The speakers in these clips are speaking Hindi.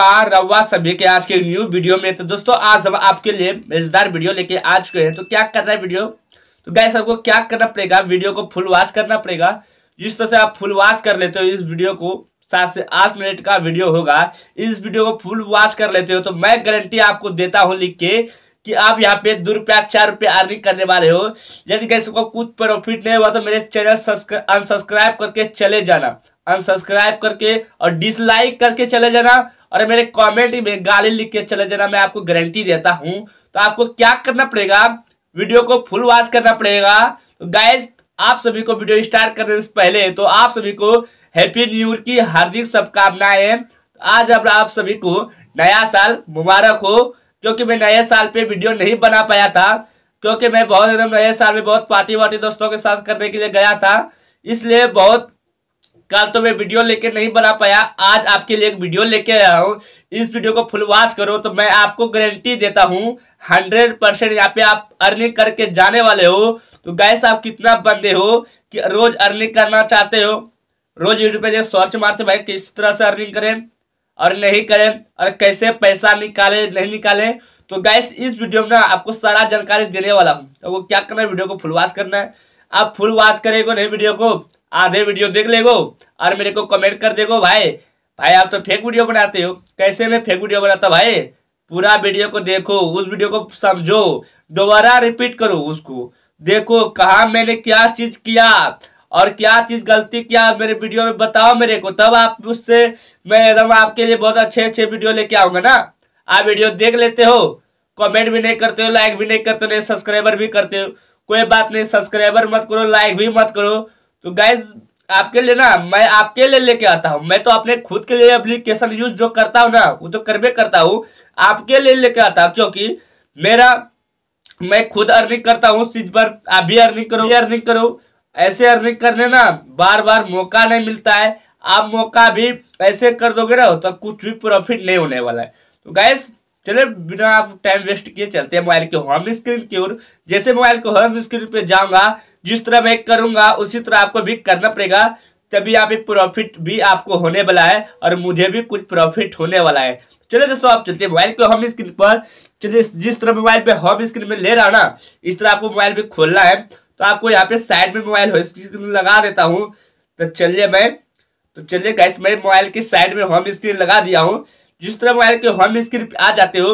बार रवा सभी के आज के न्यू वीडियो में तो दोस्तों आज हम आपके लिए मजेदार वीडियो लेके आ चुके हैं तो क्या कर रहा है वीडियो तो गाय सबको क्या करना पड़ेगा वीडियो को फुल वॉच करना पड़ेगा जिस तरह से आप फुल वॉच कर लेते हो इस वीडियो को सात से आठ मिनट का वीडियो होगा इस वीडियो को फुल वॉच कर लेते हो तो मैं गारंटी आपको देता हूँ लिख के कि आप यहाँ पे दो रुपया चार रुपया अर्निंग करने वाले हो यदि कैसे को कुछ प्रॉफिट नहीं हुआ तो मेरे चैनल अनसब्सक्राइब करके चले जाना अनसब्सक्राइब करके और डिसलाइक करके चले जाना और मेरे कमेंट में गाली लिख के चले जाना मैं आपको गारंटी देता हूँ तो आपको क्या करना पड़ेगा वीडियो को फुल वॉच करना पड़ेगा तो गाइज आप सभी को वीडियो स्टार्ट करने से पहले तो आप सभी को हैप्पी न्यू ईयर की हार्दिक शुभकामनाएं तो आज अब आप सभी को नया साल मुबारक हो क्योंकि मैं नए साल पे वीडियो नहीं बना पाया था क्योंकि मैं बहुत नए साल में बहुत पार्टी वार्टी दोस्तों के साथ करने के लिए गया था इसलिए बहुत कल तो मैं वीडियो लेके नहीं बना पाया आज आपके लिए एक वीडियो लेके आया हूँ इस वीडियो को फुल वॉच करो तो मैं आपको गारंटी देता हूँ हंड्रेड परसेंट यहाँ पे आप अर्निंग करके जाने वाले हो तो गैस आप कितना बंदे हो कि रोज अर्निंग करना चाहते हो रोज यूट्यूब पे सर्च मारते भाई किस तरह से अर्निंग करें और नहीं करें और कैसे पैसा निकाले नहीं निकाले तो गैस इस वीडियो में आपको सारा जानकारी देने वाला हूँ तो वो क्या करना है वीडियो को फुल करना है आप फुल वॉच करेगो नहीं वीडियो को आधे वीडियो देख लेगो और मेरे को कमेंट कर देगो भाई भाई आप तो फेक वीडियो बनाते हो कैसे मैं फेक वीडियो बनाता भाई पूरा वीडियो को देखो उस वीडियो को समझो दोबारा रिपीट करो उसको देखो कहा मैंने क्या चीज किया और क्या चीज गलती किया मेरे वीडियो में बताओ मेरे को तब आप उससे मैं एकदम आपके लिए बहुत अच्छे अच्छे वीडियो लेके आऊंगा ना आप वीडियो देख लेते हो कमेंट भी नहीं करते हो लाइक भी नहीं करते हो नहीं सब्सक्राइबर भी करते हो कोई बात नहीं सब्सक्राइबर मत करो लाइक भी मत करो तो गाइज आपके लिए ना मैं आपके लिए लेके आता हूँ मैं तो अपने खुद के लिए एप्लीकेशन यूज जो करता हूँ ना वो तो करवे करता हूँ आपके लिए लेके आता हूँ क्योंकि मेरा मैं खुद अर्निंग करता हूँ उस चीज पर आप भी अर्निंग करो अर्निंग करो ऐसे अर्निंग करने ना बार बार मौका नहीं मिलता है आप मौका भी ऐसे कर दोगे ना तो कुछ भी प्रॉफिट नहीं होने वाला है तो गैस चले बिना आप टाइम वेस्ट किए चलते हैं मोबाइल के होम स्क्रीन की ओर जैसे मोबाइल को होम स्क्रीन पे जाऊंगा जिस तरह मैं करूंगा उसी तरह आपको भी करना पड़ेगा तभी आप पे प्रॉफिट भी आपको होने वाला है और मुझे भी कुछ प्रॉफिट होने वाला है चलिए दोस्तों आप चलते हैं मोबाइल के होम स्क्रीन पर चलिए जिस तरह मोबाइल पे होम स्क्रीन में ले रहा ना इस तरह आपको मोबाइल भी खोलना है तो आपको यहाँ पे साइड में मोबाइल होम स्क्रीन लगा देता हूँ तो चलिए मैं तो चलिए गैस मैं मोबाइल की साइड में होम स्क्रीन लगा दिया हूँ जिस तरह मोबाइल के होम स्क्रीन पे आ जाते हो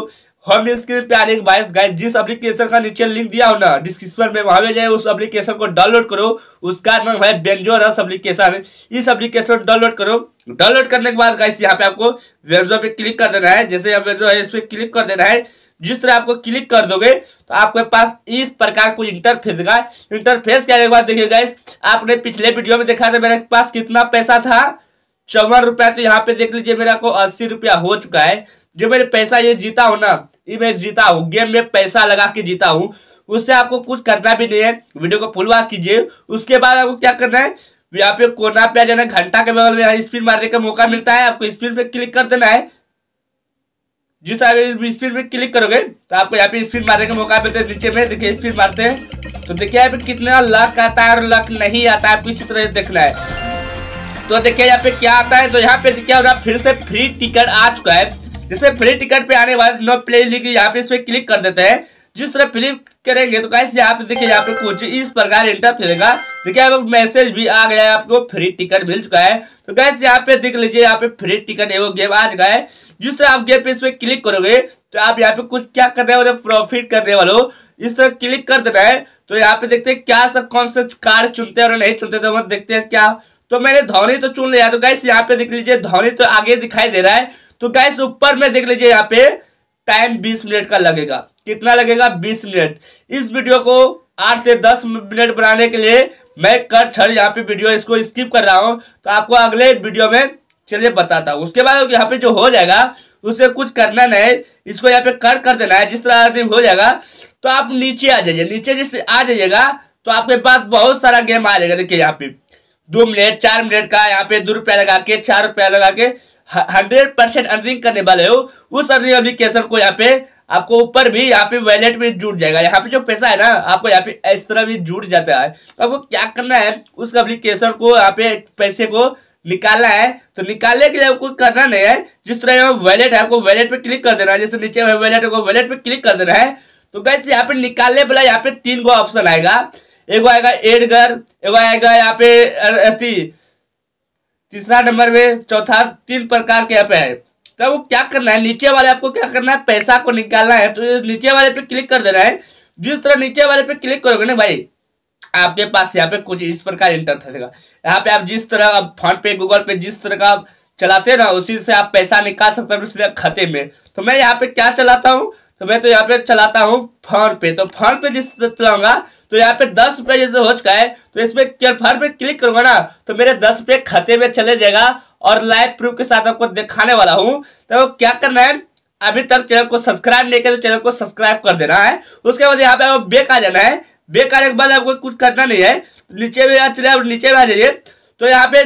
होम स्क्रीन पे आने के बाद गाइस जिस एप्लीकेशन का नीचे लिंक दिया हो ना डिस्क्रिप्शन में वहां पे जाए उस एप्लीकेशन को डाउनलोड करो उसका नाम है बेंजो रस एप्लीकेशन इस एप्लीकेशन को डाउनलोड करो डाउनलोड करने के बाद गाइस यहाँ पे आपको वेंजो पे क्लिक कर देना है जैसे आप जो है इस पर क्लिक कर देना है जिस तरह आपको क्लिक कर दोगे तो आपके पास इस प्रकार को इंटरफेस का इंटरफेस के बाद देखिए गाइस आपने पिछले वीडियो में देखा था मेरे पास कितना पैसा था चौवन रुपया तो यहाँ पे देख लीजिए मेरा को अस्सी रुपया हो चुका है जो मेरे पैसा ये जीता हूँ ना ये मैं जीता हूँ गेम में पैसा लगा के जीता हूँ उससे आपको कुछ करना भी नहीं है वीडियो को फुल वॉच कीजिए उसके बाद आपको क्या करना है यहाँ पे कोना पे आ जाना घंटा के बगल में स्पिन मारने का मौका मिलता है आपको स्पिन पे क्लिक कर देना है जिस आप स्पिन पे क्लिक करोगे तो आपको यहाँ पे स्पिन मारने का मौका मिलता है नीचे में देखिए स्पिन मारते हैं तो देखिए यहाँ पे कितना लक आता है और लक नहीं आता है आपको इसी तरह देखना है तो देखिए यहाँ पे क्या आता है तो यहाँ पे क्या होगा फिर से फ्री टिकट आ चुका है जैसे फ्री टिकट पे आने वाले नो प्ले लिख यहाँ पे इस पर क्लिक कर देते हैं जिस तरह क्लिक करेंगे तो कैसे आप देखिए यहाँ पे कुछ इस प्रकार इंटर फिरेगा देखिए अब मैसेज भी आ गया है आपको फ्री टिकट मिल चुका है तो कैसे यहाँ पे देख लीजिए यहाँ पे फ्री टिकट एवं गेम आ चुका है जिस तरह आप गेम पे इस पर क्लिक करोगे तो आप यहाँ पे कुछ क्या करने वाले प्रॉफिट करने वालों इस तरह क्लिक कर देना है तो यहाँ पे देखते हैं क्या सब कौन से कार्ड चुनते हैं और नहीं चुनते तो देखते हैं क्या तो मैंने धोनी तो चुन लिया तो गैस यहाँ पे देख लीजिए धोनी तो आगे दिखाई दे रहा है तो गैस ऊपर में देख लीजिए यहाँ पे टाइम बीस मिनट का लगेगा कितना लगेगा बीस मिनट इस वीडियो को आठ से दस मिनट बनाने के लिए मैं कट छड़ यहाँ पे वीडियो इसको स्किप कर रहा हूँ तो आपको अगले वीडियो में चलिए बताता हूँ उसके बाद यहाँ पे जो हो जाएगा उसे कुछ करना नहीं इसको यहाँ पे कट कर देना है जिस तरह हो जाएगा तो आप नीचे आ जाइए नीचे जैसे आ जाइएगा तो आपके पास बहुत सारा गेम आ जाएगा देखिए यहाँ पे दो मिनट चार मिनट का यहाँ पे दो रुपया लगा के चार रुपया लगा के हंड्रेड परसेंट अर्निंग करने वाले हो उस अर्निंग एप्लीकेशन को यहाँ पे आपको ऊपर भी यहाँ पे वैलेट में जुड़ जाएगा यहाँ पे जो पैसा है ना आपको यहाँ पे इस तरह भी जुड़ जाता है तो आपको क्या करना है उस एप्लीकेशन को यहाँ पे पैसे को निकालना है तो निकालने के लिए आपको करना नहीं है जिस तरह यहाँ वैलेट है आपको वैलेट पे क्लिक कर देना है जैसे नीचे वैलेट है वैलेट पे क्लिक कर देना है तो कैसे यहाँ पे निकालने वाला यहाँ पे तीन गो ऑप्शन आएगा एगो आएगा एडगर एगो आएगा यहाँ पे तीसरा नंबर में चौथा तीन प्रकार के यहाँ पे है तो वो क्या करना है नीचे वाले आपको क्या करना है पैसा को निकालना है तो नीचे वाले पे क्लिक कर देना है जिस तरह नीचे वाले पे क्लिक करोगे ना भाई आपके पास यहाँ पे कुछ इस प्रकार इंटर थेगा यहाँ पे आप जिस तरह का फोन पे गूगल पे जिस तरह का चलाते हैं ना उसी से आप पैसा निकाल सकते हो खाते में तो मैं यहाँ पे क्या चलाता हूँ तो मैं तो यहाँ पे चलाता हूँ फोन पे तो फोन पे जिस चलाऊंगा तो यहाँ पे दस रुपए जैसे हो चुका है तो इसमें फोन पे क्लिक करूंगा ना तो मेरे दस रुपए खाते में चले जाएगा और लाइव प्रूफ के साथ आपको दिखाने वाला हूँ तो क्या करना है अभी तक चैनल को सब्सक्राइब नहीं किया तो चैनल को सब्सक्राइब कर देना है उसके बाद यहाँ पे आपको बेक आ जाना है बेक आने के बाद आपको कुछ करना नहीं है नीचे में चले नीचे में आ जाइए तो यहाँ पे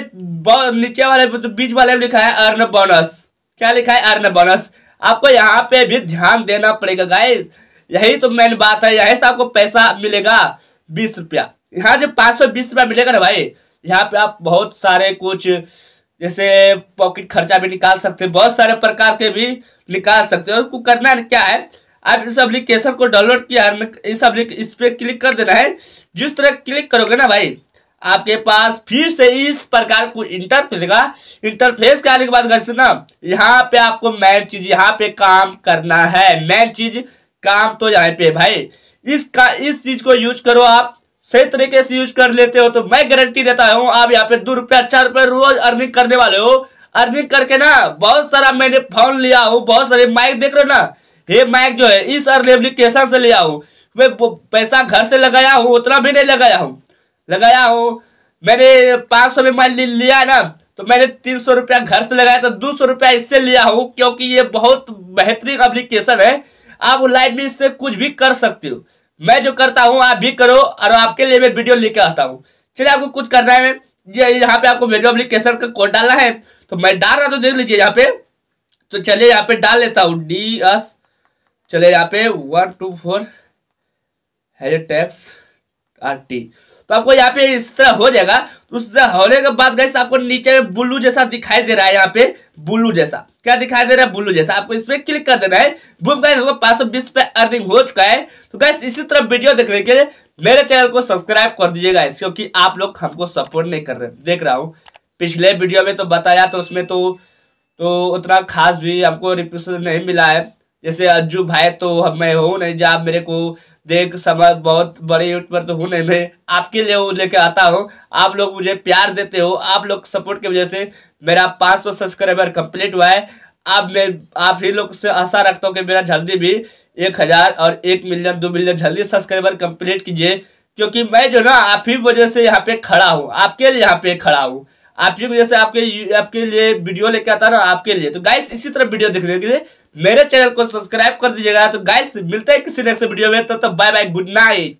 नीचे वाले तो बीच वाले में लिखा है अर्न बोनस क्या लिखा है अर्न बोनस आपको यहाँ पे भी ध्यान देना पड़ेगा गाइस यही तो मेन बात है यही से आपको पैसा मिलेगा बीस रुपया यहाँ जो पाँच सौ बीस रुपया मिलेगा ना भाई यहाँ पे आप बहुत सारे कुछ जैसे पॉकेट खर्चा भी निकाल सकते हैं बहुत सारे प्रकार के भी निकाल सकते हैं उसको करना क्या है आप इस एप्लीकेशन को डाउनलोड किया इस इस पर क्लिक कर देना है जिस तरह क्लिक करोगे ना भाई आपके पास फिर से इस प्रकार को इंटरफेस का इंटरफेस के आने के बाद से ना यहाँ पे आपको मेन चीज यहाँ पे काम करना है मेन चीज काम तो यहाँ पे भाई इस का इस चीज को यूज करो आप सही तरीके से यूज कर लेते हो तो मैं गारंटी देता हूँ आप यहाँ पे दो रुपया चार रुपया रोज अर्निंग करने वाले हो अर्निंग करके ना बहुत सारा मैंने फोन लिया हूँ बहुत सारे माइक देख रहे हो ना ये माइक जो है इस अर्न एप्लीकेशन से लिया हूँ मैं पैसा घर से लगाया हूँ उतना भी नहीं लगाया हूँ लगाया हूँ मैंने पाँच सौ में माल लिया ना तो मैंने तीन सौ रुपया घर से लगाया तो दो सौ रुपया इससे लिया हूँ क्योंकि ये बहुत बेहतरीन अप्लीकेशन है आप लाइफ में इससे कुछ भी कर सकते हो मैं जो करता हूँ आप भी करो और आपके लिए मैं वीडियो लेके आता हूँ चलिए आपको कुछ करना है ये यहाँ पे आपको वीडियो अप्लीकेशन का कोड डालना है तो मैं डाल रहा तो देख लीजिए यहाँ पे तो चलिए यहाँ पे डाल लेता हूँ डी एस चलिए यहाँ पे वन टू फोर है टैक्स आर टी तो आपको यहाँ पे इस तरह हो जाएगा तो उस तरह होने के बाद गैस आपको नीचे में ब्लू जैसा दिखाई दे रहा है यहाँ पे ब्लू जैसा क्या दिखाई दे रहा है ब्लू जैसा आपको इस पर क्लिक कर देना है बुम गैस पाँच सौ बीस पे अर्निंग हो चुका है तो गैस इसी तरह वीडियो देखने के लिए मेरे चैनल को सब्सक्राइब कर दीजिएगा इस क्योंकि आप लोग हमको सपोर्ट नहीं कर रहे देख रहा हूँ पिछले वीडियो में तो बताया तो उसमें तो तो उतना खास भी हमको रिप्यूशन नहीं मिला है जैसे अज्जू भाई तो हम मैं हूँ नहीं जो आप मेरे को देख समझ बहुत बड़े यूट्यूबर पर तो हूँ नहीं मैं आपके लिए वो लेके आता हूँ आप लोग मुझे प्यार देते हो आप लोग सपोर्ट की वजह से मेरा 500 सब्सक्राइबर कम्प्लीट हुआ है आप मैं आप ही लोग से आशा रखता हूँ कि मेरा जल्दी भी एक हज़ार और एक मिलियन दो मिलियन जल्दी सब्सक्राइबर कम्प्लीट कीजिए क्योंकि मैं जो ना आप ही वजह से यहाँ पे खड़ा हूँ आपके लिए यहाँ पे खड़ा हूँ आपकी वजह से आपके आपके लिए वीडियो लेके आता ना आपके लिए तो गाइस इसी तरह वीडियो देखने के लिए मेरे चैनल को सब्सक्राइब कर दीजिएगा तो गाइस मिलते हैं किसी नेक्स्ट वीडियो में तब तो तक तो बाय बाय गुड नाइट